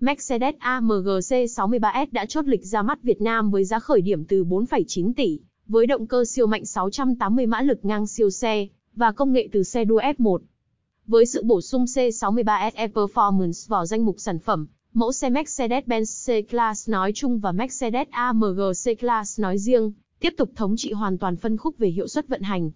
Mercedes AMG C63S đã chốt lịch ra mắt Việt Nam với giá khởi điểm từ 4,9 tỷ, với động cơ siêu mạnh 680 mã lực ngang siêu xe và công nghệ từ xe đua F1. Với sự bổ sung C63S performance vào danh mục sản phẩm, mẫu xe Mercedes-Benz C-Class nói chung và Mercedes AMG C-Class nói riêng, tiếp tục thống trị hoàn toàn phân khúc về hiệu suất vận hành.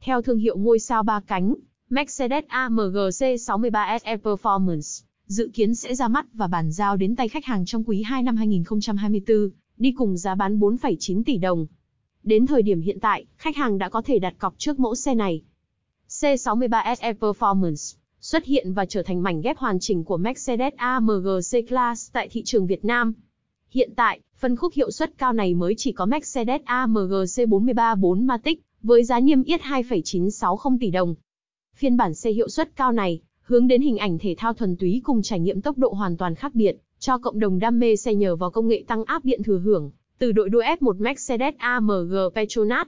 Theo thương hiệu ngôi sao ba cánh, Mercedes AMG C63S performance dự kiến sẽ ra mắt và bàn giao đến tay khách hàng trong quý 2 năm 2024, đi cùng giá bán 4,9 tỷ đồng. Đến thời điểm hiện tại, khách hàng đã có thể đặt cọc trước mẫu xe này. C63 SE Performance xuất hiện và trở thành mảnh ghép hoàn chỉnh của Mercedes AMG C-Class tại thị trường Việt Nam. Hiện tại, phân khúc hiệu suất cao này mới chỉ có Mercedes AMG C43 4 Matic với giá niêm yết 2,960 tỷ đồng. Phiên bản xe hiệu suất cao này hướng đến hình ảnh thể thao thuần túy cùng trải nghiệm tốc độ hoàn toàn khác biệt, cho cộng đồng đam mê xe nhờ vào công nghệ tăng áp điện thừa hưởng, từ đội đua F1 Mercedes AMG Petronas.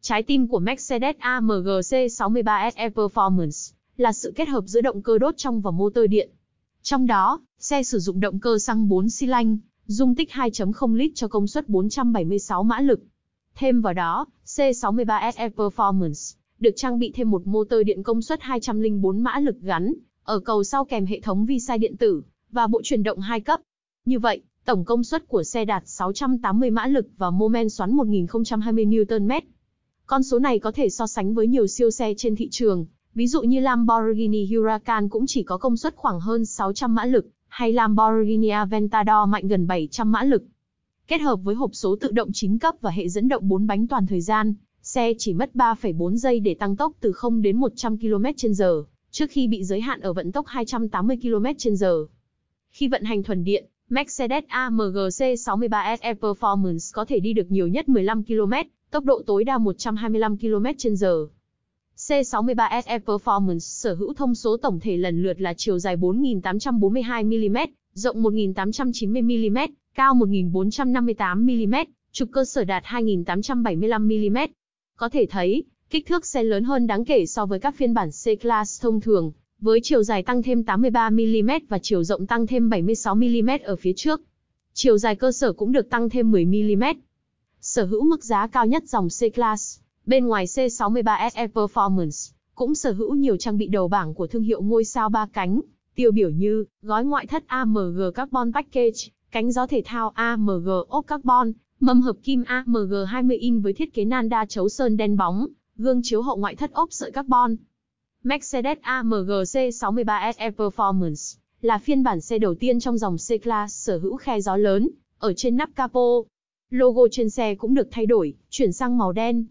Trái tim của Mercedes AMG C63 SE Performance là sự kết hợp giữa động cơ đốt trong và motor điện. Trong đó, xe sử dụng động cơ xăng 4 xi lanh, dung tích 2.0 lít cho công suất 476 mã lực. Thêm vào đó, C63 SE Performance được trang bị thêm một motor điện công suất 204 mã lực gắn, ở cầu sau kèm hệ thống vi sai điện tử và bộ chuyển động hai cấp. Như vậy, tổng công suất của xe đạt 680 mã lực và mô men xoắn 1020 Nm. Con số này có thể so sánh với nhiều siêu xe trên thị trường, ví dụ như Lamborghini Huracan cũng chỉ có công suất khoảng hơn 600 mã lực, hay Lamborghini Aventador mạnh gần 700 mã lực. Kết hợp với hộp số tự động 9 cấp và hệ dẫn động 4 bánh toàn thời gian, Xe chỉ mất 3,4 giây để tăng tốc từ 0 đến 100 km/h, trước khi bị giới hạn ở vận tốc 280 km/h. Khi vận hành thuần điện, Mercedes AMG C63 SE Performance có thể đi được nhiều nhất 15 km, tốc độ tối đa 125 km/h. C63 SE Performance sở hữu thông số tổng thể lần lượt là chiều dài 4.842 mm, rộng 1.890 mm, cao 1.458 mm, trục cơ sở đạt 2.875 mm. Có thể thấy, kích thước xe lớn hơn đáng kể so với các phiên bản C-Class thông thường, với chiều dài tăng thêm 83mm và chiều rộng tăng thêm 76mm ở phía trước. Chiều dài cơ sở cũng được tăng thêm 10mm. Sở hữu mức giá cao nhất dòng C-Class, bên ngoài C63SE Performance, cũng sở hữu nhiều trang bị đầu bảng của thương hiệu ngôi sao ba cánh, tiêu biểu như gói ngoại thất AMG Carbon Package, cánh gió thể thao AMG ốp carbon, Mâm hợp kim AMG 20 in với thiết kế nan đa chấu sơn đen bóng, gương chiếu hậu ngoại thất ốp sợi carbon. Mercedes AMG C63 SE Performance là phiên bản xe đầu tiên trong dòng C-Class sở hữu khe gió lớn ở trên nắp capo. Logo trên xe cũng được thay đổi, chuyển sang màu đen.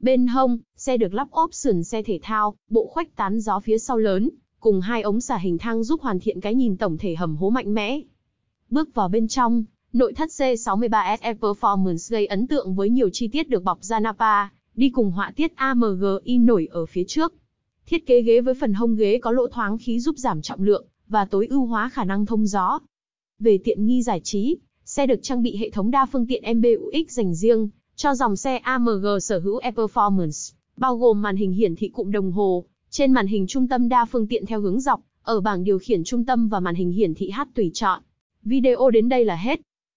Bên hông, xe được lắp ốp sườn xe thể thao, bộ khoách tán gió phía sau lớn, cùng hai ống xả hình thang giúp hoàn thiện cái nhìn tổng thể hầm hố mạnh mẽ. Bước vào bên trong, Nội thất C63S Everformance gây ấn tượng với nhiều chi tiết được bọc da Napa, đi cùng họa tiết AMGI nổi ở phía trước. Thiết kế ghế với phần hông ghế có lỗ thoáng khí giúp giảm trọng lượng và tối ưu hóa khả năng thông gió. Về tiện nghi giải trí, xe được trang bị hệ thống đa phương tiện MBUX dành riêng cho dòng xe AMG sở hữu E-Performance, bao gồm màn hình hiển thị cụm đồng hồ, trên màn hình trung tâm đa phương tiện theo hướng dọc, ở bảng điều khiển trung tâm và màn hình hiển thị hát tùy chọn. Video đến đây là hết.